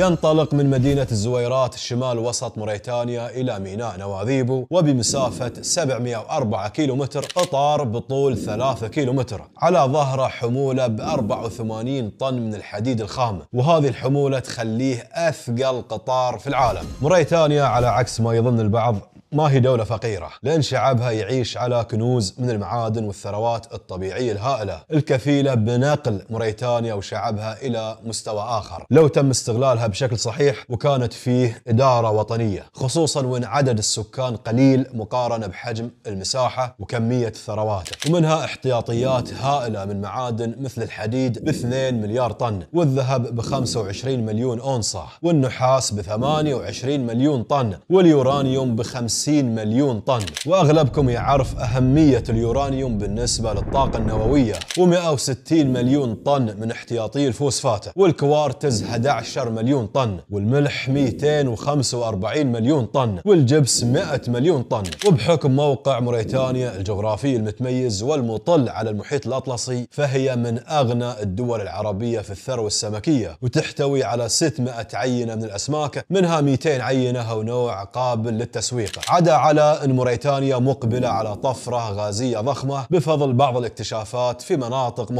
ينطلق من مدينة الزويرات الشمال وسط موريتانيا إلى ميناء نواذيبو وبمسافة 704 كيلومتر قطار بطول 3 كيلومتر على ظهره حمولة ب 84 طن من الحديد الخام وهذه الحمولة تخليه أثقل قطار في العالم موريتانيا على عكس ما يظن البعض ما هي دولة فقيرة لأن شعبها يعيش على كنوز من المعادن والثروات الطبيعية الهائلة الكفيلة بنقل موريتانيا وشعبها إلى مستوى آخر لو تم استغلالها بشكل صحيح وكانت فيه إدارة وطنية خصوصا وإن عدد السكان قليل مقارنة بحجم المساحة وكمية ثرواته ومنها احتياطيات هائلة من معادن مثل الحديد ب 2 مليار طن والذهب ب 25 مليون أونصة والنحاس ب 28 مليون طن واليورانيوم ب 5 50 مليون طن وأغلبكم يعرف أهمية اليورانيوم بالنسبة للطاقة النووية و160 مليون طن من احتياطي الفوسفاتة والكوارتز 11 مليون طن والملح 245 مليون طن والجبس 100 مليون طن وبحكم موقع موريتانيا الجغرافي المتميز والمطل على المحيط الأطلسي فهي من أغنى الدول العربية في الثروة السمكية وتحتوي على 600 عينة من الأسماك منها 200 عينة ونوع قابل للتسويق عدا على أن موريتانيا مقبلة على طفرة غازية ضخمة بفضل بعض الاكتشافات في مناطق مختلفة